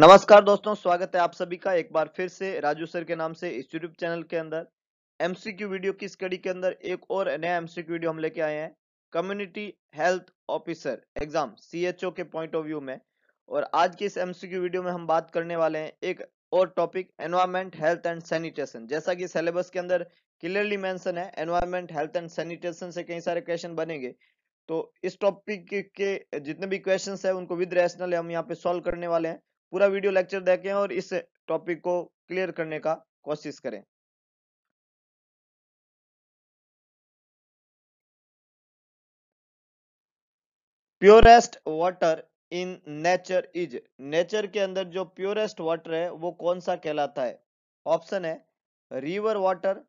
नमस्कार दोस्तों स्वागत है आप सभी का एक बार फिर से राजू सर के नाम से इस यूट्यूब चैनल के अंदर एमसीक्यू वीडियो की स्टडी के अंदर एक और नया एमसीक्यू वीडियो हम लेके आए हैं community health officer exam CHO के पॉइंट ऑफ व्यू में और आज के इस एमसीक्यू वीडियो में हम बात करने वाले हैं एक और topic environment health and sanitation जैसा कि सिलेबस के अंदर क्लियरली मेंशन है एनवायरमेंट हेल्थ एंड सैनिटेशन से कई सारे क्वेश्चन बनेंगे तो इस टॉपिक के जितने भी क्वेश्चन है उनको विद रैशनल हम यहाँ पे सॉल्व करने वाले हैं पूरा वीडियो लेक्चर देखें और इस टॉपिक को क्लियर करने का कोशिश करें purest water in nature is nature के अंदर जो प्योरेस्ट वाटर है वो कौन सा कहलाता है ऑप्शन है रिवर वाटर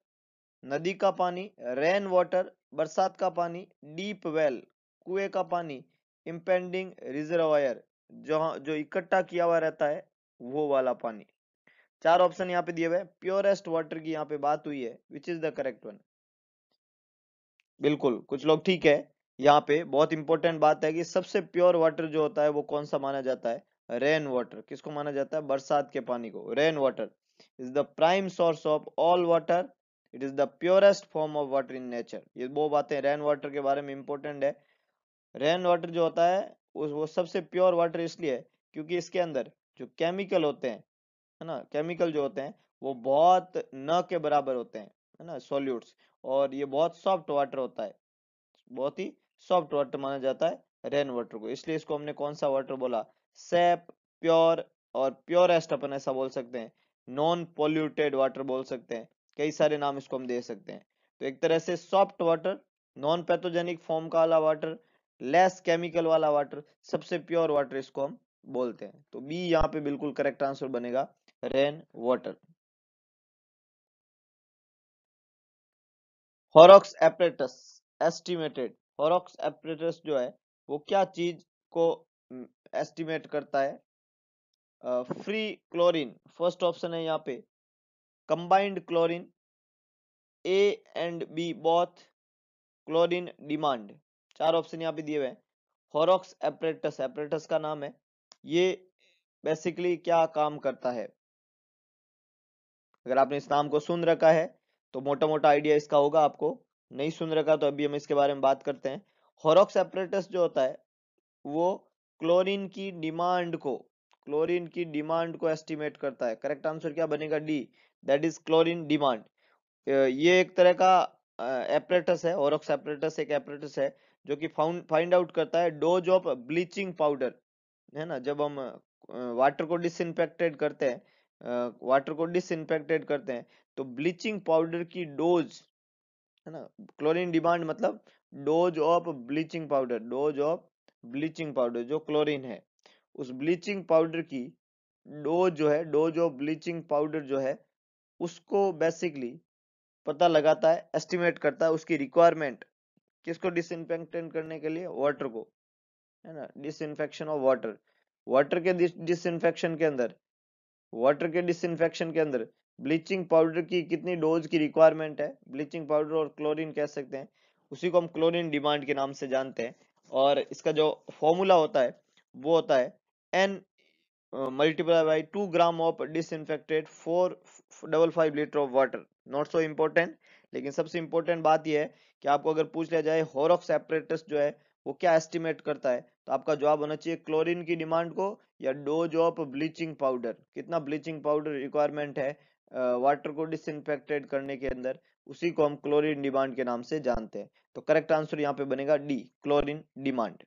नदी का पानी रेन वाटर बरसात का पानी डीप वेल कुएं का पानी इम्पेंडिंग रिजर्वायर जो जो इकट्ठा किया हुआ रहता है वो वाला पानी चार ऑप्शन यहाँ पे दिए हुए प्योरेस्ट वाटर की यहाँ पे बात हुई है which is the correct one बिल्कुल कुछ लोग ठीक है यहाँ पे बहुत इंपॉर्टेंट बात है कि सबसे प्योर वाटर जो होता है वो कौन सा माना जाता है रेन वाटर किसको माना जाता है बरसात के पानी को rain water is the prime source of all water it is the purest form of water in nature ये दो बातें रेन वाटर के बारे में इंपॉर्टेंट है रेन वाटर जो होता है वो सबसे प्योर वाटर इसलिए क्योंकि इसके अंदर जो केमिकल होते हैं है ना केमिकल जो होते हैं वो बहुत न के बराबर होते हैं है ना सॉल्यूट्स और ये बहुत सॉफ्ट वाटर होता है बहुत ही सॉफ्ट वाटर माना जाता है रेन वाटर को इसलिए इसको हमने कौन सा वाटर बोला सेप प्योर और प्योरेस्ट अपन ऐसा बोल सकते हैं नॉन पोल्यूटेड वाटर बोल सकते हैं कई सारे नाम इसको हम दे सकते हैं तो एक तरह से soft water non pathogenic form का वाला वाटर लेस केमिकल वाला वाटर सबसे प्योर वाटर इसको हम बोलते हैं तो बी यहाँ पे बिल्कुल करेक्ट आंसर बनेगा rain water Horrocks apparatus estimated Horrocks apparatus जो है वो क्या चीज को एस्टिमेट हम्म, करता है फ्री क्लोरीन फर्स्ट ऑप्शन है यहाँ पे combined chlorine A and B both chlorine demand चार ऑप्शन यहाँ पे दिए हुए हैं हॉरोक्स एपरेटस एपरेटस का नाम है ये बेसिकली क्या काम करता है अगर आपने इस नाम को सुन रखा है तो मोटा मोटा आइडिया इसका होगा आपको नहीं सुन रखा तो अभी हम इसके बारे में बात करते हैं हॉरॉक्स एपरेटस जो होता है वो क्लोरीन की डिमांड को क्लोरीन की डिमांड को एस्टिमेट करता है करेक्ट आंसर क्या बनेगा D that is chlorine demand ये एक तरह का एपरेटस है हॉरोक्स एपरेटस एक एपरेटस है जो कि फाउंड फाइंड आउट करता है डोज ऑफ ब्लीचिंग पाउडर है ना जब हम वाटर को डिसइनफेक्टेड करते हैं वाटर को डिसइनफेक्टेड करते हैं तो ब्लीचिंग पाउडर की डोज है ना क्लोरीन डिमांड मतलब dose of bleaching powder dose of bleaching powder जो क्लोरीन है उस ब्लीचिंग पाउडर की डोज जो है डोज ऑफ ब्लीचिंग पाउडर जो है उसको बेसिकली पता लगाता है एस्टिमेट करता है उसकी रिक्वायरमेंट किसको डिसइनफेक्टेंट करने के लिए वाटर को है ना डिसइनफेक्शन ऑफ वाटर वाटर के डिसइनफेक्शन के अंदर वाटर के डिसइनफेक्शन के अंदर ब्लीचिंग पाउडर की कितनी डोज की रिक्वायरमेंट है ब्लीचिंग पाउडर और क्लोरीन कह सकते हैं उसी को हम क्लोरीन डिमांड के नाम से जानते हैं और इसका जो फॉर्मूला होता है वो होता है N multiply by two gram of disinfected four double five litre of water not so important लेकिन सबसे इम्पोर्टेंट बात यह है कि आपको अगर पूछ लिया जाए हॉर ऑफ सेपरेटस जो है वो क्या एस्टिमेट करता है तो आपका जवाब होना चाहिए क्लोरीन की डिमांड को या डोज ऑफ ब्लीचिंग पाउडर कितना ब्लीचिंग पाउडर रिक्वायरमेंट है वाटर को डिसइनफेक्टेड करने के अंदर उसी को हम क्लोरीन डिमांड के नाम से जानते हैं तो करेक्ट आंसर यहाँ पे बनेगा D chlorine demand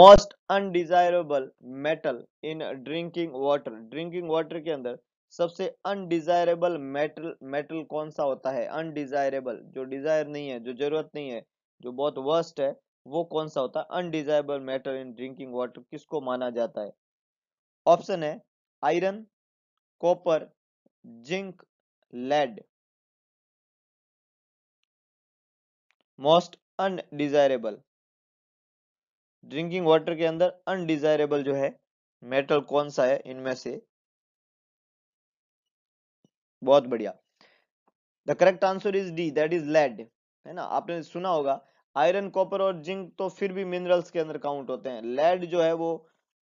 most undesirable metal in drinking water drinking water के अंदर सबसे अनडिजायरेबल मेटल मेटल कौन सा होता है अनडिजायरेबल जो डिजायर नहीं है जो जरूरत नहीं है जो बहुत वर्स्ट है वो कौन सा होता है undesirable metal in drinking water किसको माना जाता है ऑप्शन है iron copper zinc lead most undesirable drinking water के अंदर अनडिजायरेबल जो है मेटल कौन सा है इनमें से बहुत बढ़िया the correct answer is D that is lead है ना आपने सुना होगा आयरन कॉपर और जिंक तो फिर भी मिनरल्स के अंदर काउंट होते हैं लेड जो है वो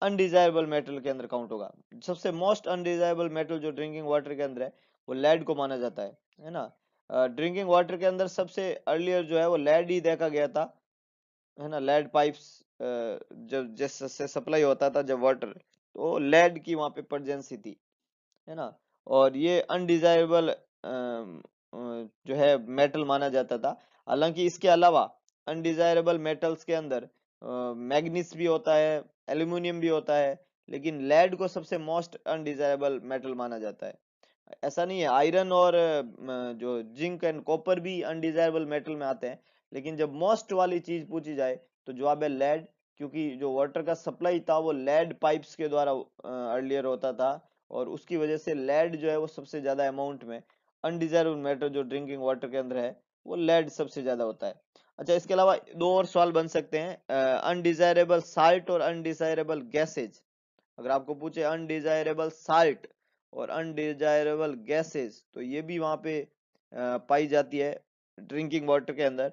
अनडिजायरेबल मेटल के अंदर काउंट होगा सबसे मोस्ट अनडिजायरेबल मेटल जो ड्रिंकिंग वाटर के अंदर है वो लेड को माना जाता है है ना ड्रिंकिंग वाटर के अंदर सबसे अर्लियर जो है वो लेड ही देखा गया था है ना लेड पाइप्स जब जैसे सप्लाई होता था जब वाटर तो लेड की वहां पे प्रजेंसी थी है ना और ये अनडिजायरेबल जो है मेटल माना जाता था हालांकि इसके अलावा अनडिजायरेबल मेटल्स के अंदर मैग्नीस भी होता है एल्यूमिनियम भी होता है लेकिन लेड को सबसे मोस्ट अनडिजायरेबल मेटल माना जाता है ऐसा नहीं है आयरन और जो जिंक एंड कॉपर भी अनडिजायरेबल मेटल में आते हैं लेकिन जब मोस्ट वाली चीज पूछी जाए तो जवाब है लेड क्योंकि जो वाटर का सप्लाई था वो लेड पाइप्स के द्वारा अर्लियर होता था और उसकी वजह से लेड जो है वो सबसे ज़्यादा अमाउंट में अनडिजर्व मैटर जो ड्रिंकिंग वाटर के अंदर है वो लेड सबसे ज़्यादा होता है अच्छा इसके अलावा दो और सवाल बन सकते हैं अनडिजायरेबल साल्ट और अनडिजायरेबल गैसेज अगर आपको पूछे अनडिजायरेबल साल्ट और अनडिजायरेबल गैसेज तो ये भी वहां पे पाई जाती है ड्रिंकिंग वाटर के अंदर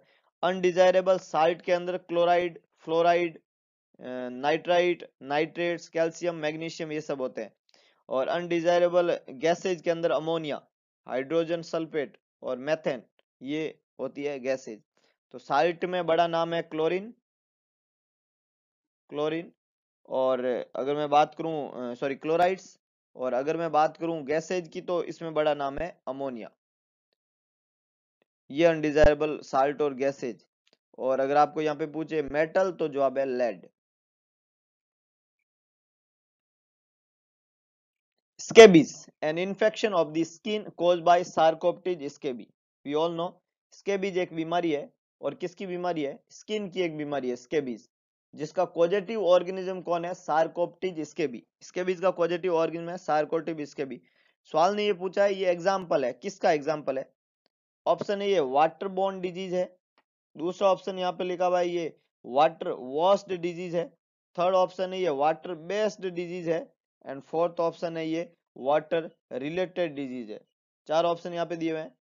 अनडिजायरेबल साल्ट के अंदर chloride fluoride nitrite nitrates calcium magnesium ये सब होते हैं और अनडिजायरेबल गैसेज के अंदर अमोनिया हाइड्रोजन सल्फेट और मैथेन ये होती है गैसेज तो साल्ट में बड़ा नाम है क्लोरीन क्लोरीन और अगर मैं बात करूं सॉरी क्लोराइड्स और अगर मैं बात करूं गैसेज की तो इसमें बड़ा नाम है अमोनिया ये अनडिजायरेबल साल्ट और गैसेज और अगर आपको यहाँ पे पूछे मेटल तो जवाब है lead scabies an infection of the skin caused by sarcoptes scabies we all know scabies एक बीमारी है और किसकी बीमारी है स्किन की एक बीमारी है स्केबीज जिसका कोजेटिव ऑर्गेनिज्म कौन है सार्कोप्टिज स्केबी स्केबीज का कोजेटिव ऑर्गेनिज्म है सार्कोटिव स्केबी सवाल ने ये पूछा है ये एग्जाम्पल है किसका एग्जाम्पल है ऑप्शन है ये वाटर बोर्न डिजीज है दूसरा ऑप्शन यहाँ पे लिखा हुआ है ये वाटर वॉस्ड डिजीज है थर्ड ऑप्शन है ये वाटर बेस्ड डिजीज है एंड फोर्थ ऑप्शन है ये वाटर रिलेटेड डिजीज है चार ऑप्शन यहाँ पे दिए हुए हैं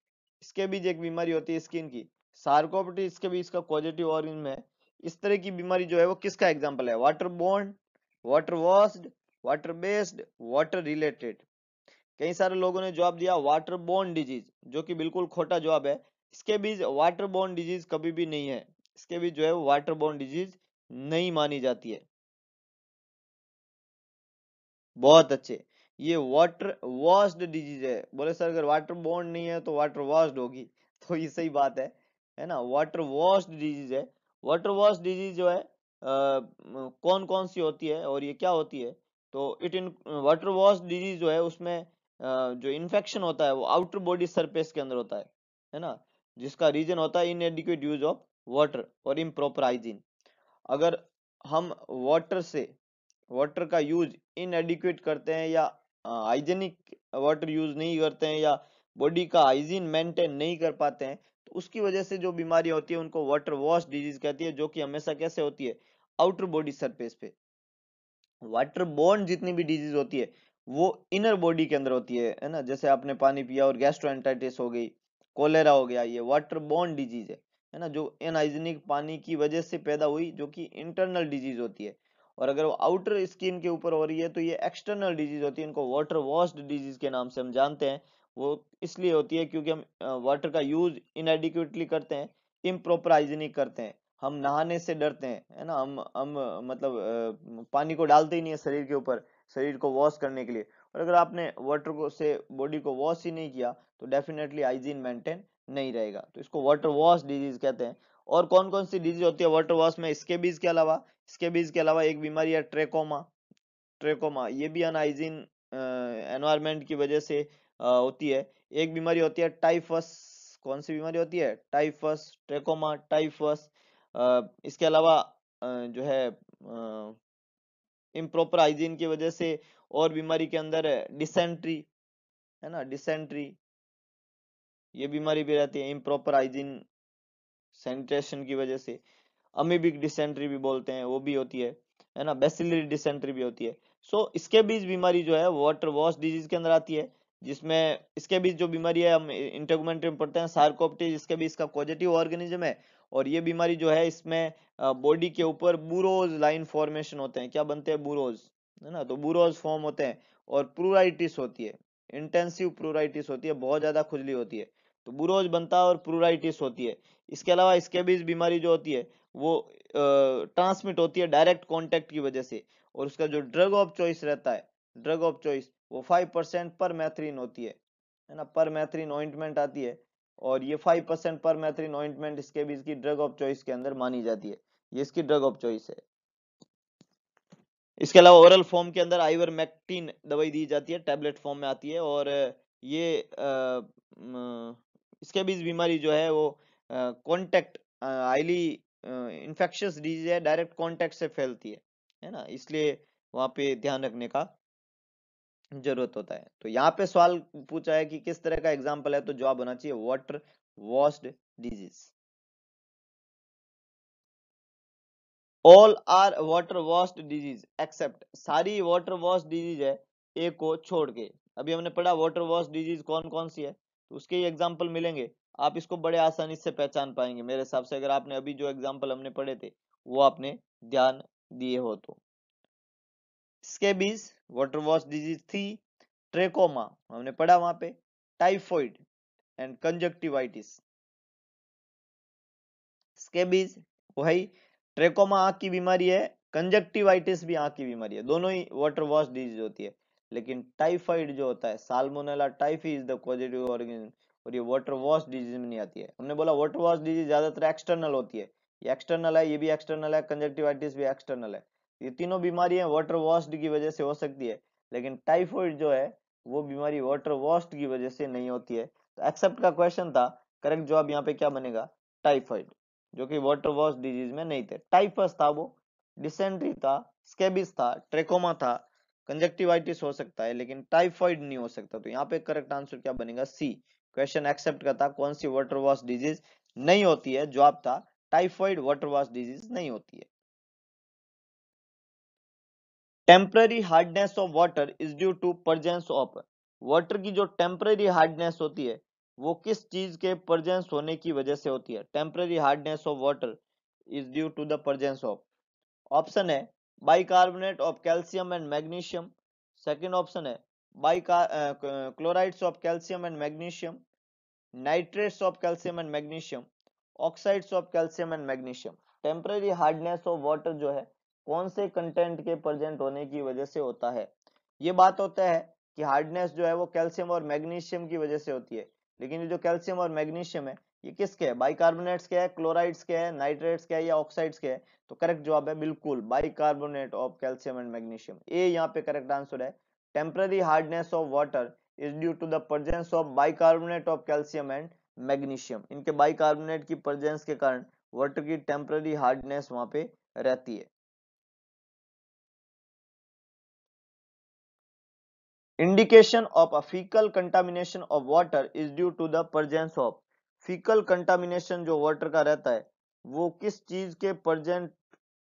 इसके भी एक बीमारी होती है स्किन की सार्कोपटी इसके भी इसका पॉजिटिव ऑरिज्म है इस तरह की बीमारी जो है वो किसका एग्जाम्पल है water borne water washed water based water related कई सारे लोगों ने जवाब दिया वाटर बोर्न डिजीज जो कि बिल्कुल खोटा जवाब है इसके बीच वाटर बोर्न डिजीज कभी भी नहीं है इसके बीच जो है वाटर बोर्न डिजीज नहीं मानी जाती है बहुत अच्छे ये वाटर वॉस्ड डिजीज है बोले सर अगर वाटर बॉन्ड नहीं है तो वाटर वॉस्ड होगी तो ये सही बात है है ना वाटर वॉस्ड डिजीज है वाटर वॉश डिजीज जो है आ, कौन कौन सी होती है और ये क्या होती है तो it in water wash disease जो है उसमें आ, जो इन्फेक्शन होता है वो आउटर बॉडी सरफेस के अंदर होता है है ना जिसका रीजन होता है इनएडिक्वेट यूज ऑफ वाटर और इम प्रॉपर हाइजीन अगर हम वाटर से वाटर का यूज इनएडिक्वेट करते हैं या हाइजेनिक वाटर यूज नहीं करते हैं या बॉडी का हाइजीन मेंटेन नहीं कर पाते हैं तो उसकी वजह से जो बीमारियां होती है उनको वाटर वॉश डिजीज कहती है जो कि हमेशा कैसे होती है आउटर बॉडी सरफेस पे वाटर बोर्न जितनी भी डिजीज होती है वो इनर बॉडी के अंदर होती है है ना जैसे आपने पानी पिया और गैस्ट्रोएंटाइटिस हो गई कोलेरा हो गया ये वाटर बोर्न डिजीज है है ना जो एनहाइजीनिक पानी की वजह से पैदा हुई जो कि इंटरनल डिजीज होती है और अगर वो आउटर स्किन के ऊपर हो रही है तो ये एक्सटर्नल डिजीज होती है इनको वाटर वॉश्ड डिजीज के नाम से हम जानते हैं वो इसलिए होती है क्योंकि हम वाटर का यूज इनएडिक्यूटली करते हैं इम्प्रोपर हाइजीनिक करते हैं हम नहाने से डरते हैं है ना हम हम मतलब पानी को डालते ही नहीं है शरीर के ऊपर शरीर को वॉश करने के लिए और अगर आपने वाटर को से बॉडी को वॉश ही नहीं किया तो डेफिनेटली हाइजीन मेंटेन नहीं रहेगा तो इसको वाटर वॉश डिजीज कहते हैं और कौन कौन सी डिजीज होती है वाटर वॉश में स्केबीज के अलावा स्केबीज के अलावा एक बीमारी है ट्रेकोमा ट्रेकोमा ये भी अनहाइजीन एनवायरमेंट की वजह से आ, होती है एक बीमारी होती है टाइफस कौन सी बीमारी होती है टाइफस ट्रेकोमा टाइफस इसके अलावा जो है इम्प्रॉपर हाइजीन की वजह से और बीमारी के अंदर डिसेंट्री है ना डिसेंट्री ये बीमारी भी रहती है इम्प्रॉपर हाइजीन सैनिटेशन की वजह से अमीबिक डिसेंट्री भी बोलते हैं वो भी होती है है ना बेसिलरी डिसेंट्री भी होती है सो so, इसके बीच बीमारी जो है वाटर वॉश डिजीज के अंदर आती है जिसमें इसके बीच जो बीमारी है हम इंटरगोमेंट्री में पढ़ते हैं सार्कोप्टिज इसके बीच इसका पॉजिटिव ऑर्गेनिज्म है और ये बीमारी जो है इसमें बॉडी के ऊपर बुरोज लाइन फॉर्मेशन होते हैं क्या बनते हैं बुरोज है ना तो बुरोज फॉर्म होते हैं और प्रूराइटिस होती है इंटेंसिव प्रूराइटिस होती है बहुत ज्यादा खुजली होती है तो बुरोज बनता है और प्रूराइटिस होती है इसके अलावा स्केबीज बीमारी जो होती है वो ट्रांसमिट होती है डायरेक्ट कॉन्टेक्ट की वजह से और उसका जो ड्रग ऑफ चॉइस रहता है ड्रग ऑफ चॉइस वो फाइव परसेंट पर मैथरीन होती है है ना पर मैथरीन ऑइंटमेंट आती है और ये फाइव परसेंट पर मैथरीन ऑइंटमेंट इसके बीज की ड्रग ऑफ चॉइस के अंदर मानी जाती है ये इसकी ड्रग ऑफ चॉइस है इसके अलावा ओरल फॉर्म के अंदर आइवर मैक्टीन दवाई दी जाती है टेबलेट फॉर्म में आती है और ये आ, इसके बीज बीमारी जो है वो कॉन्टेक्ट हाईली इन्फेक्शस डिजीज है डायरेक्ट कॉन्टेक्ट से फैलती है है ना इसलिए वहां पे ध्यान रखने का जरूरत होता है तो यहाँ पे सवाल पूछा है कि किस तरह का एग्जाम्पल है तो जवाब होना चाहिए water washed disease all are water washed disease except सारी वाटर वॉस्ड डिजीज है एक को छोड़ के अभी हमने पढ़ा वाटर वॉस्ड डिजीज कौन कौन सी है तो उसके ही एग्जाम्पल मिलेंगे आप इसको बड़े आसानी से पहचान पाएंगे मेरे हिसाब से अगर आपने अभी जो एग्जाम्पल हमने पढ़े थे वो आपने ध्यान दिए हो तो स्केबीज वॉटर वॉश डिजीज थी ट्रेकोमा हमने पढ़ा वहां पे टाइफॉइड एंड कंजक्टिवाइटिस स्केबीज वही ट्रेकोमा आंख की बीमारी है कंजक्टिवाइटिस भी आंख की बीमारी है दोनों ही वाटर वॉश डिजीज होती है लेकिन टाइफाइड जो होता है salmonella typhi is the positive organism और ये वाटर वॉश डिजीज में नहीं आती है हमने बोला वाटर वॉश डिजीज ज्यादातर एक्सटर्नल होती है ये एक्सटर्नल है ये भी एक्सटर्नल है कंजेक्टिवाइटिस भी एक्सटर्नल है ये तीनों बीमारियां वाटर वॉश की वजह से हो सकती है लेकिन टाइफॉइड जो है वो बीमारी वाटर वॉश की वजह से नहीं होती है तो एक्सेप्ट का क्वेश्चन था करेक्ट जवाब यहाँ पे क्या बनेगा टाइफॉइड जो कि वाटर वॉश डिजीज में नहीं थे टाइफस था वो डिसेंट्री था स्केबिस था ट्रेकोमा था कंजक्टिवाइटिस हो सकता है लेकिन टाइफॉइड नहीं हो सकता तो यहाँ पे करेक्ट आंसर क्या बनेगा सी क्वेश्चन एक्सेप्ट करता कौन सी वाटर वॉश डिजीज नहीं होती है जवाब था टाइफाइड वाटर वॉश डिजीज नहीं होती है temporary hardness of water is due to presence of water की जो टेम्पररी हार्डनेस होती है वो किस चीज के प्रजेंस होने की वजह से होती है temporary hardness of water is due to the presence of option है bicarbonate of calcium and magnesium second option है bi uh, chlorides of calcium and magnesium nitrates of calcium and oxides of calcium and magnesium temporary hardness of water जो है कौन से content के present होने की वजह से होता है ये बात होता है कि हार्डनेस जो है वो कैल्शियम और मैग्नीशियम की वजह से होती है लेकिन ये जो कैल्शियम और मैग्नीशियम है ये किसके है बाइकार्बोनेट्स के है क्लोराइड्स के है नाइट्रेट्स के है या ऑक्साइड्स के है तो करेक्ट जवाब है बिल्कुल bicarbonate of calcium and magnesium ये यहाँ पे करेक्ट आंसर है Temporary hardness of water is due to the presence of bicarbonate of calcium and magnesium inke bicarbonate ki presence ke karan water ki temporary hardness wahan pe rehti hai indication of a fecal contamination of water is due to the presence of fecal contamination jo water ka rehta hai wo kis cheez ke present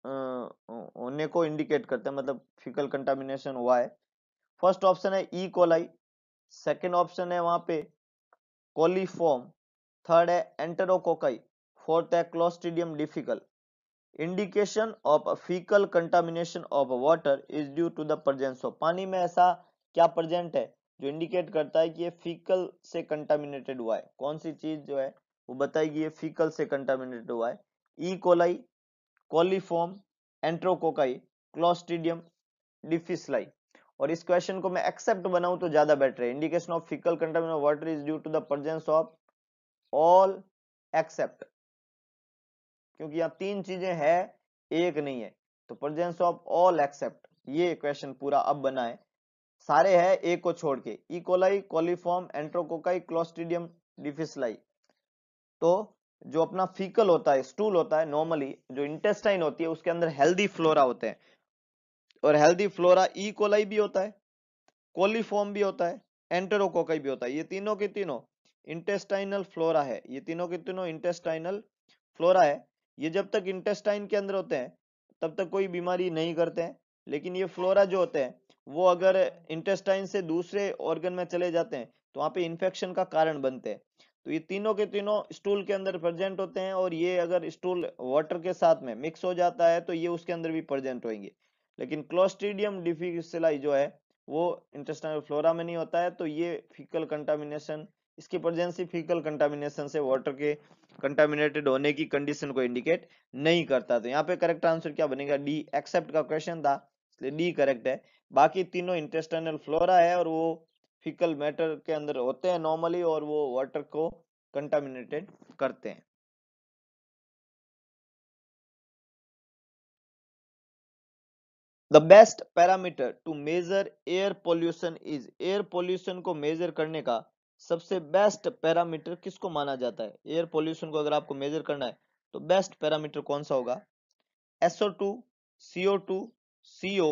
होने को indicate करता है मतलब fickle contamination हुआ है first option है E coli second option है वहां पे कोलीफॉर्म थर्ड है एंटेरोकोकाई फोर्थ है clostridium difficile indication of faecal contamination of water is due to the presence of पानी में ऐसा क्या प्रजेंट है जो इंडिकेट करता है कि ये फीकल से कंटामिनेटेड हुआ है कौन सी चीज जो है वो बताएगी ये फीकल से कंटामिनेटेड हुआ है E coli coliform enterococci clostridium difficile और इस क्वेश्चन को मैं एक्सेप्ट बनाऊं तो ज्यादा बेटर है indication of faecal contamination of water is due to the presence of all except क्योंकि यहां तीन चीजें है एक नहीं है तो प्रेजेंस ऑफ ऑल एक्सेप्ट ये क्वेश्चन पूरा अब बनाए सारे है एक को छोड़ के E coli coliform enterococci clostridium difficile तो जो अपना फीकल होता है स्टूल होता है नॉर्मली जो इंटेस्टाइन होती है उसके अंदर हेल्दी फ्लोरा होते हैं और हेल्दी फ्लोरा ई कोलाई भी होता है कोलीफॉर्म भी होता है एंटेरोकोकाई भी होता है ये तीनों के तीनों इंटेस्टाइनल फ्लोरा है ये तीनों के तीनों इंटेस्टाइनल फ्लोरा है ये जब तक इंटेस्टाइन के अंदर होते हैं तब तक कोई बीमारी नहीं करते हैं लेकिन ये फ्लोरा जो होते हैं वो अगर इंटेस्टाइन से दूसरे ऑर्गन में चले जाते हैं तो वहाँ पे इन्फेक्शन का कारण बनते हैं तो ये तीनों के तीनों स्टूल के अंदर प्रेजेंट होते हैं और ये अगर स्टूल वाटर के साथ में मिक्स हो जाता है तो ये उसके अंदर भी प्रेजेंट होंगे लेकिन क्लोस्टीडियम डिफिकलाई जो है वो इंटेस्टाइनल फ्लोरा में नहीं होता है तो ये फीकल कंटामिनेशन इसकी प्रजेंसी फीकल कंटामिनेशन से वाटर के कंटामिनेटेड होने की कंडीशन को इंडिकेट नहीं करता तो यहाँ पे करेक्ट आंसर क्या बनेगा डी एक्सेप्ट का क्वेश्चन था इसलिए डी करेक्ट है बाकी तीनों इंटेस्टाइनल फ्लोरा है और वो फीकल मैटर के अंदर होते हैं नॉर्मली और वो वाटर को कंटामिनेटेड करते हैं The best parameter to measure air pollution is air pollution को मेजर करने का सबसे बेस्ट पैरामीटर किसको माना जाता है एयर pollution को अगर आपको मेजर करना है तो बेस्ट पैरामीटर कौन सा होगा SO two CO two CO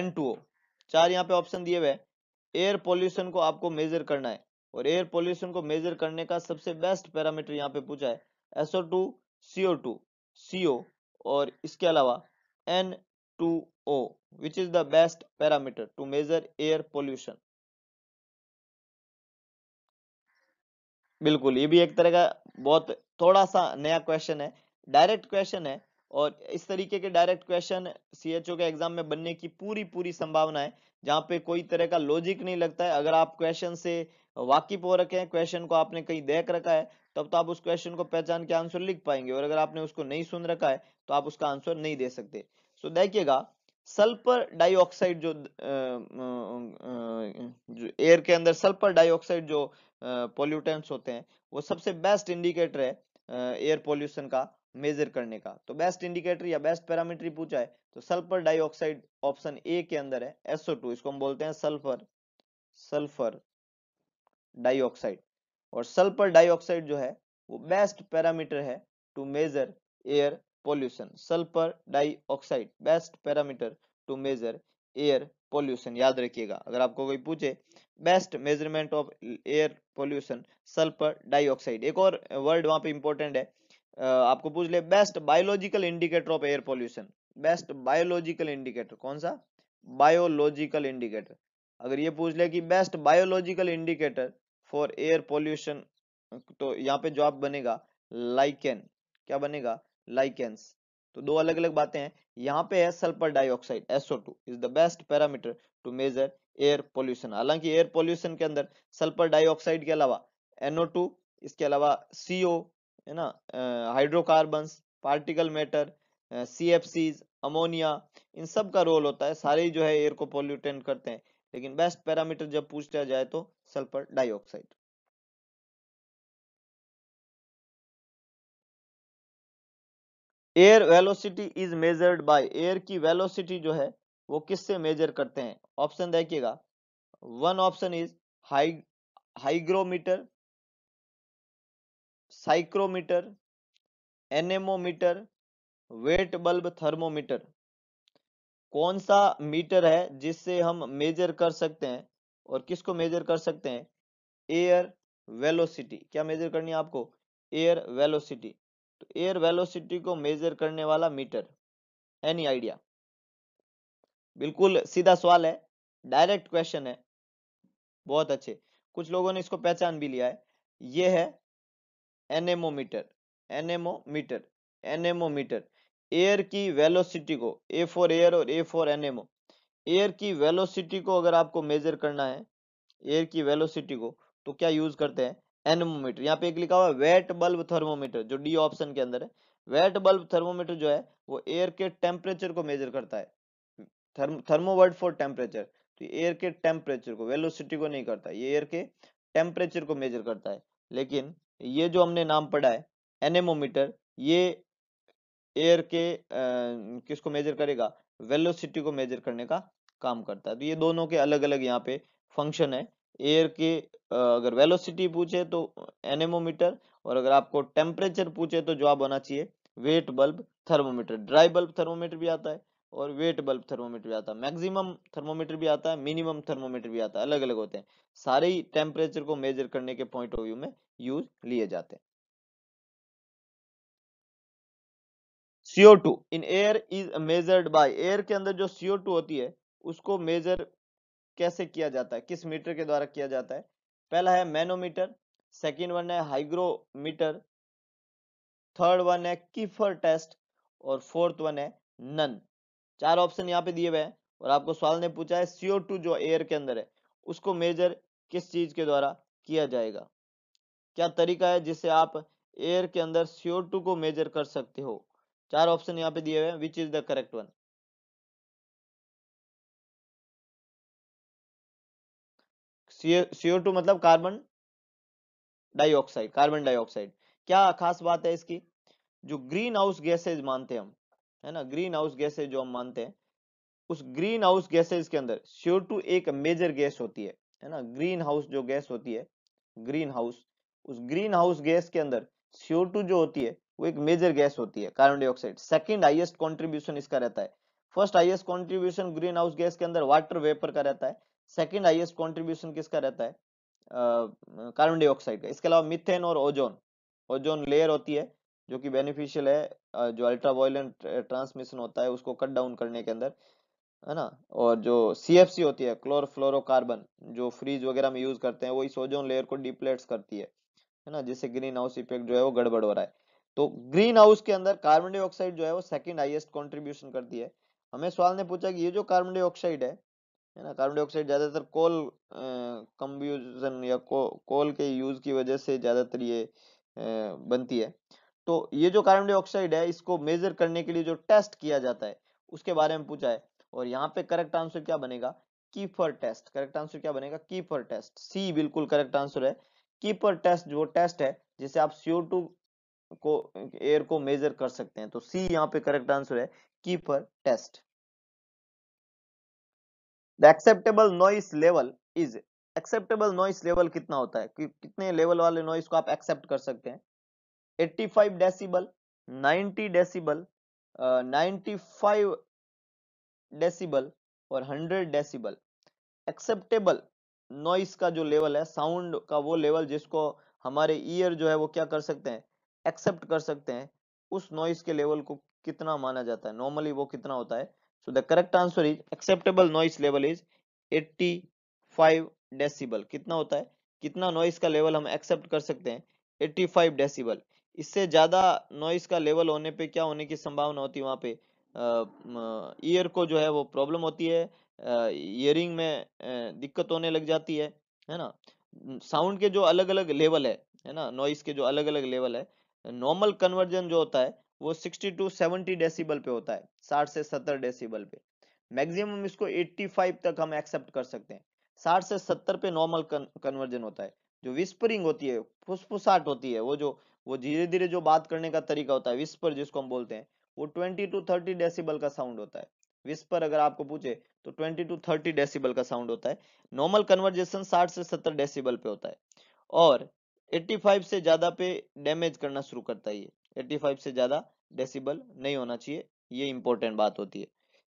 N two O चार यहाँ पे ऑप्शन दिए हुए एयर पोल्यूशन को आपको मेजर करना है और एयर पोल्यूशन को मेजर करने का सबसे बेस्ट पैरामीटर यहाँ पे पूछा है SO two CO two CO और इसके अलावा N H2O, which is the best parameter to measure air pollution. बिल्कुल ये भी एक तरह का बहुत थोड़ा सा नया क्वेश्चन है डायरेक्ट क्वेश्चन है और इस तरीके के डायरेक्ट क्वेश्चन सीएचओ के एग्जाम में बनने की पूरी पूरी संभावना है जहां पे कोई तरह का लॉजिक नहीं लगता है अगर आप क्वेश्चन से वाकिफ हो रखे हैं क्वेश्चन को आपने कहीं देख रखा है तब तो आप उस क्वेश्चन को पहचान के आंसर लिख पाएंगे और अगर आपने उसको नहीं सुन रखा है तो आप उसका आंसर नहीं दे सकते तो देखिएगा सल्फर डाइऑक्साइड जो, जो एयर के अंदर सल्फर डाइऑक्साइड जो पोल्यूटेंट्स होते हैं वो सबसे बेस्ट इंडिकेटर है एयर पोल्यूशन का मेजर करने का तो बेस्ट इंडिकेटर या बेस्ट पैरामीटर पूछा है तो सल्फर डाइऑक्साइड ऑप्शन ए के अंदर है टू इसको हम बोलते हैं सल्फर सल्फर डाइऑक्साइड और सल्फर डाइऑक्साइड जो है वो बेस्ट पैरामीटर है to measure air pollution sulphur dioxide best parameter to measure air pollution याद रखिएगा अगर आपको कोई पूछे best measurement of air pollution sulphur dioxide एक और वर्ड वहां पे इंपॉर्टेंट है आपको पूछ ले best biological indicator of air pollution best biological indicator कौन सा बायोलॉजिकल इंडिकेटर अगर ये पूछ ले कि best biological indicator for air pollution तो यहाँ पे जवाब बनेगा लाइकेन क्या बनेगा लाइकेंस तो दो अलग अलग बातें हैं यहाँ पे है sulphur dioxide SO2 is the best parameter to measure air pollution हालांकि एयर पोल्यूशन के अंदर सल्फर डाइऑक्साइड के अलावा NO2 इसके अलावा CO है ना hydrocarbon particle matter C F C ammonia इन सब का रोल होता है सारे जो है एयर को पोल्यूटेंट करते हैं लेकिन बेस्ट पैरामीटर जब पूछा जाए तो sulphur dioxide air velocity is measured by air की वेलोसिटी जो है वो किससे मेजर करते हैं ऑप्शन देखिएगा one option is hy hygrometer psychrometer anemometer wet bulb thermometer कौन सा मीटर है जिससे हम मेजर कर सकते हैं और किसको मेजर कर सकते हैं एयर वेलोसिटी क्या मेजर करनी है आपको एयर वेलोसिटी तो एयर वेलोसिटी को मेजर करने वाला मीटर एनी आइडिया बिल्कुल सीधा सवाल है डायरेक्ट क्वेश्चन है बहुत अच्छे कुछ लोगों ने इसको पहचान भी लिया है ये है एनेमोमीटर एनेमोमीटर एनेमोमीटर एयर की वेलोसिटी को ए फोर एयर और ए फोर एनेमो एयर की वेलोसिटी को अगर आपको मेजर करना है एयर की वेलोसिटी को तो क्या यूज करते हैं एनमोमीटर यहाँ पे एक लिखा हुआ है वेट बल्ब थर्मोमीटर जो डी ऑप्शन के अंदर है वेट बल्ब थर्मोमीटर जो है वो एयर के टेम्परेचर को मेजर करता है थर्मो वर्ड फॉर टेम्परेचर तो एयर के टेम्परेचर को वेलोसिटी को नहीं करता ये एयर के टेम्परेचर को मेजर करता है लेकिन ये जो हमने नाम पढ़ा है एनेमोमीटर ये एयर के आ, किसको मेजर करेगा वेलोसिटी को मेजर करने का काम करता है तो ये दोनों के अलग अलग यहाँ पे फंक्शन है एयर के अगर वेलोसिटी पूछे तो एनेमोमीटर और अगर आपको टेम्परेचर पूछे तो जवाब होना चाहिए wet bulb thermometer dry bulb thermometer भी आता है और वेट बल्ब थर्मोमीटर भी आता है मैक्सिमम थर्मोमीटर भी आता है मिनिमम थर्मोमीटर भी आता है अलग अलग होते हैं सारे ही टेम्परेचर को मेजर करने के पॉइंट ऑफ व्यू में यूज लिए जाते हैं CO2 in air is measured by air के अंदर जो CO2 होती है उसको मेजर कैसे किया जाता है किस मीटर के द्वारा किया जाता है पहला है मैनोमीटर सेकेंड वन है हाइग्रोमीटर थर्ड वन है कीफर टेस्ट और फोर्थ वन है नन चार ऑप्शन यहाँ पे दिए हुए हैं और आपको सवाल ने पूछा है सीओ टू जो एयर के अंदर है उसको मेजर किस चीज के द्वारा किया जाएगा क्या तरीका है जिससे आप एयर के अंदर सीओ टू को मेजर कर सकते हो चार ऑप्शन यहाँ पे दिए हुए हैं which is the correct one CO two मतलब कार्बन डाइऑक्साइड कार्बन डाइऑक्साइड क्या खास बात है इसकी जो ग्रीन हाउस गैसेज मानते हैं हम है ना ग्रीन हाउस गैसेज जो हम मानते हैं उस ग्रीन हाउस गैसेज के अंदर सीओ टू एक मेजर गैस होती है है ना ग्रीन हाउस जो गैस होती है ग्रीन हाउस उस ग्रीन हाउस गैस के अंदर सीओ टू जो होती है वो एक मेजर गैस होती है carbon dioxide second highest contribution इसका रहता है first highest contribution green house gas के अंदर वाटर वेपर का रहता है सेकेंड हाइएस्ट कॉन्ट्रीब्यूशन किसका रहता है कार्बन डाइऑक्साइड का इसके अलावा मिथेन और ओजोन ओजोन लेयर होती है जो कि बेनिफिशियल है जो अल्ट्रा वायलेंट ट्रांसमिशन होता है उसको कट डाउन करने के अंदर है ना और जो सी एफ सी होती है क्लोरफ्लोरोकार्बन जो फ्रीज वगैरह में यूज करते हैं वो इस ओजोन लेयर को डिप्लेट्स करती है है ना जिससे ग्रीन हाउस इफेक्ट जो है वो गड़बड़ हो रहा है तो ग्रीन हाउस के अंदर कार्बन डाइऑक्साइड जो है वो सेकेंड हाइएस्ट कॉन्ट्रीब्यूशन करती है हमें सवाल ने पूछा कि ये जो कार्बन डाइऑक्साइड है है ना कार्बन डाइऑक्साइड ज़्यादातर कोल कम्ब्यूजन या को, कोल के यूज की वजह से ज़्यादातर ये बनती है तो ये जो कार्बन डाइऑक्साइड है इसको मेजर करने के लिए जो टेस्ट किया जाता है उसके बारे में पूछा है और यहाँ पे करेक्ट आंसर क्या बनेगा कीपर टेस्ट करेक्ट आंसर क्या बनेगा कीपर टेस्ट सी बिल्कुल करेक्ट आंसर है कीपर टेस्ट जो टेस्ट है जिसे आप सीओ टू को एयर को मेजर कर सकते हैं तो सी यहाँ पे करेक्ट आंसर है कीपर test acceptable noise level is acceptable noise level कितना होता है कि कितने लेवल वाले नॉइस को आप एक्सेप्ट कर सकते हैं 85 डेसिबल 90 डेसिबल uh, 95 डेसिबल और 100 डेसीबल एक्सेप्टेबल नॉइस का जो लेवल है साउंड का वो लेवल जिसको हमारे ईयर जो है वो क्या कर सकते हैं एक्सेप्ट कर सकते हैं उस नॉइस के लेवल को कितना माना जाता है नॉर्मली वो कितना होता है So the correct answer is acceptable noise level is 85 decibel. कितना होता है कितना नॉइस का लेवल हम एक्सेप्ट कर सकते हैं 85 decibel इससे ज़्यादा नॉइस का लेवल होने पे क्या होने की संभावना होती है वहाँ पे ईयर को जो है वो प्रॉब्लम होती है ईयरिंग में दिक्कत होने लग जाती है है ना साउंड के जो अलग अलग लेवल है है ना नॉइस के जो अलग अलग लेवल है नॉर्मल कन्वर्जन जो होता है वो 60 टू 70 डेसिबल पे होता है 60 से 70 डेसिबल पे मैक्सिमम इसको 85 तक हम एक्सेप्ट कर सकते हैं 60 से 70 पे नॉर्मल कन्वर्जन होता है जो विस्परिंग होती है फुसफुसाट होती है वो जो वो धीरे धीरे जो बात करने का तरीका होता है विस्पर जिसको हम बोलते हैं वो ट्वेंटी टू थर्टी डेसीबल का साउंड होता है विस्पर अगर आपको पूछे तो 20 टू 30 डेसिबल का साउंड होता है नॉर्मल कन्वर्जेशन 60 से 70 डेसिबल पे होता है और 85 से ज्यादा पे डैमेज करना शुरू करता है ये 85 से ज्यादा डेसिबल नहीं होना चाहिए ये इंपॉर्टेंट बात होती है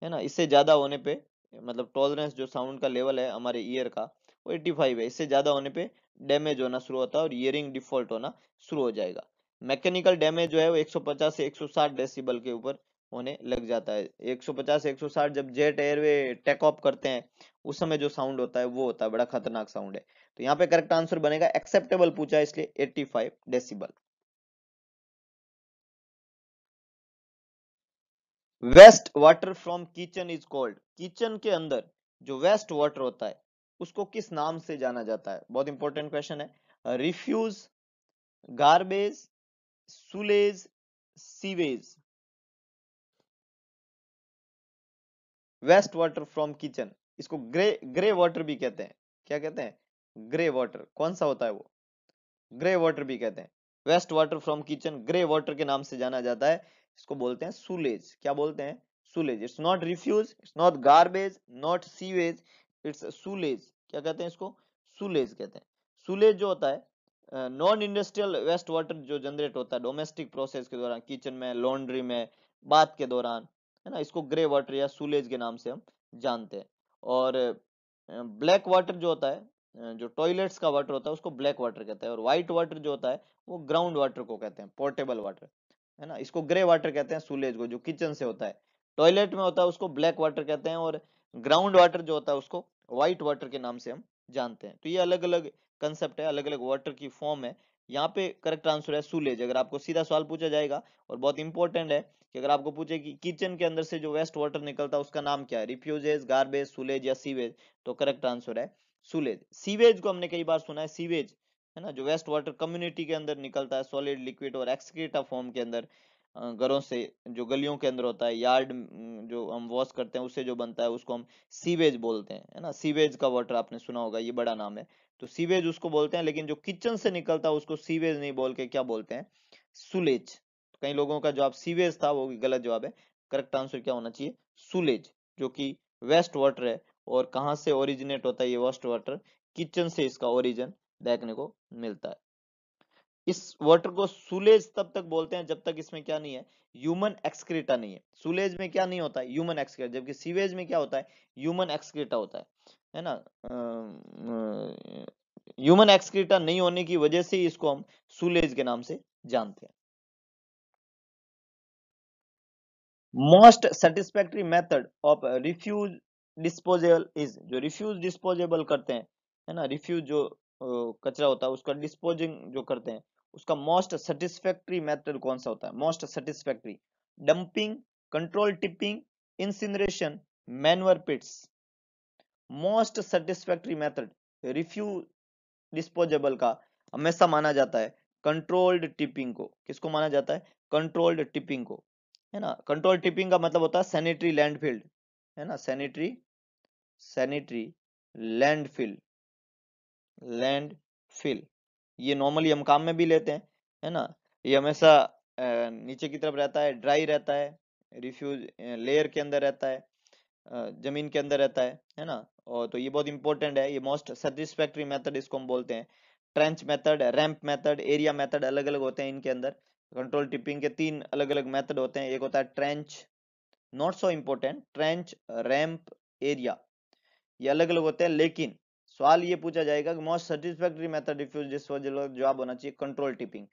है ना इससे ज़्यादा होने पे मतलब टॉलरेंस जो साउंड का लेवल है हमारे ईयर का वो एट्टी फाइव है इससे ज़्यादा होने पे डैमेज होना शुरू होता है और ईयरिंग डिफॉल्ट होना शुरू हो जाएगा मैकेनिकल डैमेज जो है वो 150 से 160 डेसिबल के ऊपर होने लग जाता है 150 से 160 जब जेट एयरवे टेक ऑफ करते हैं उस समय जो साउंड होता है वो होता है बड़ा खतरनाक साउंड है तो यहाँ पे करेक्ट आंसर बनेगा एक्सेप्टेबल पूछा इसलिए 85 decibel waste water from kitchen is called kitchen के अंदर जो वेस्ट वाटर होता है उसको किस नाम से जाना जाता है बहुत इंपॉर्टेंट क्वेश्चन है refuse garbage sullage sewage waste water from kitchen इसको ग्रे ग्रे वाटर भी कहते हैं क्या कहते हैं ग्रे वाटर कौन सा होता है वो ग्रे वाटर भी कहते हैं waste water from kitchen grey water के नाम से जाना जाता है इसको बोलते हैं सुलेज क्या बोलते हैं sullage it's not refuse it's not garbage not sewage it's sullage क्या कहते हैं इसको सुलेज कहते हैं सुलेज जो होता है नॉन इंडस्ट्रियल वेस्ट वाटर जो जनरेट होता है डोमेस्टिक प्रोसेस के दौरान किचन में लॉन्ड्री में बात के दौरान है ना इसको ग्रे वाटर या सुलेज के नाम से हम जानते हैं और ब्लैक वाटर जो होता है जो टॉयलेट्स का वाटर होता है उसको ब्लैक वाटर कहते हैं और व्हाइट वाटर जो होता है वो ग्राउंड वाटर को कहते हैं पोर्टेबल वाटर है ना इसको ग्रे वाटर कहते हैं सूलेज को जो किचन से होता है टॉयलेट में होता है उसको ब्लैक वाटर कहते हैं और ग्राउंड वाटर जो होता है उसको व्हाइट वाटर के नाम से हम जानते हैं तो ये अलग अलग कंसेप्ट है अलग अलग वाटर की फॉर्म है यहाँ पे करेक्ट आंसर है सूलेज अगर आपको सीधा सवाल पूछा जाएगा और बहुत इंपॉर्टेंट है कि अगर आपको पूछे कि किचन के अंदर से जो वेस्ट वाटर निकलता है उसका नाम क्या है रिफ्यूजेज गार्बेज सूलेज या सीवेज तो करेक्ट आंसर है सूलेज सीवेज को हमने कई बार सुना है सीवेज है ना जो वेस्ट वाटर कम्युनिटी के अंदर निकलता है सॉलिड लिक्विड और एक्सक्रीटा फॉर्म के अंदर घरों से जो गलियों के अंदर होता है यार्ड जो हम वॉश करते हैं उससे जो बनता है उसको हम सीवेज बोलते हैं है ना सीवेज का वाटर आपने सुना होगा ये बड़ा नाम है तो सीवेज उसको बोलते हैं लेकिन जो किचन से निकलता है उसको सीवेज नहीं बोल के क्या बोलते हैं सुलेज तो कई लोगों का जवाब सीवेज था वो गलत जवाब है करेक्ट आंसर क्या होना चाहिए सुलेज जो कि वेस्ट वाटर है और कहाँ से ओरिजिनेट होता है ये वेस्ट वाटर किचन से इसका ओरिजिन देखने को मिलता है इस वाटर को सुलेज तब तक बोलते हैं जब तक इसमें क्या नहीं है ह्यूमन एक्सक्रीटा नहीं है सुलेज में क्या नहीं होता है ह्यूमन एक्सक्रीटा जबकि सीवेज में क्या होता है ह्यूमन एक्सक्रीटा होता है है ना ह्यूमन एक्सक्रीटा नहीं होने की वजह से इसको हम सुलेज के नाम से जानते हैं most satisfactory method of refuse disposable is जो रिफ्यूज डिस्पोजेबल करते हैं है ना रिफ्यूज जो कचरा होता है उसका डिस्पोजिंग जो करते हैं उसका मोस्ट सेटिस्फैक्ट्री मेथड कौन सा होता है most satisfactory dumping control tipping incineration manure pits most satisfactory method refuse disposable का हमेशा माना जाता है कंट्रोल्ड टिपिंग को किसको माना जाता है कंट्रोल्ड टिपिंग को है ना कंट्रोल टिपिंग का मतलब होता है सैनिटरी लैंडफील्ड है ना sanitary sanitary landfill land fill ये नॉर्मली हम काम में भी लेते हैं है ना ये हमेशा नीचे की तरफ रहता है ड्राई रहता है रिफ्यूज लेयर के अंदर रहता है जमीन के अंदर रहता है है ना और तो ये बहुत इंपॉर्टेंट है ये मोस्ट सेटिस्फैक्ट्री मेथड इसको हम बोलते हैं trench method ramp method area method अलग अलग होते हैं इनके अंदर कंट्रोल टिपिंग के तीन अलग अलग मेथड होते हैं एक होता है trench not so important trench ramp area ये अलग अलग होते हैं लेकिन सवाल ये पूछा जाएगा कि मोस्ट सेटिस्फैक्टरी मेथड जिस जवाब होना चाहिए कंट्रोल टिपिंग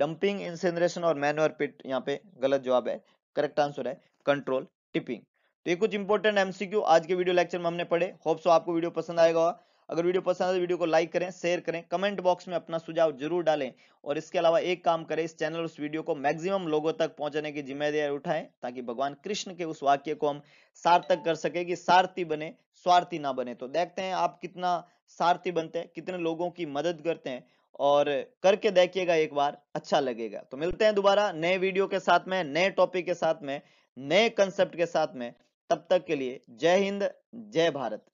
डंपिंग इंसिनरेशन और मैनुअर पिट यहाँ पे गलत जवाब है करेक्ट आंसर है कंट्रोल टिपिंग तो ये कुछ इंपॉर्टेंट एमसीक्यू आज के वीडियो लेक्चर में हमने पढ़े होप्स आपको वीडियो पसंद आएगा अगर वीडियो पसंद आए तो वीडियो को लाइक करें शेयर करें कमेंट बॉक्स में अपना सुझाव जरूर डालें और इसके अलावा एक काम करें इस चैनल उस वीडियो को मैक्सिमम लोगों तक पहुंचाने की जिम्मेदारी उठाएं ताकि भगवान कृष्ण के उस वाक्य को हम सार्थक कर सके कि सार्थी बने स्वार्थी ना बने तो देखते हैं आप कितना सार्थी बनते हैं कितने लोगों की मदद करते हैं और करके देखिएगा एक बार अच्छा लगेगा तो मिलते हैं दोबारा नए वीडियो के साथ में नए टॉपिक के साथ में नए कंसेप्ट के साथ में तब तक के लिए जय हिंद जय भारत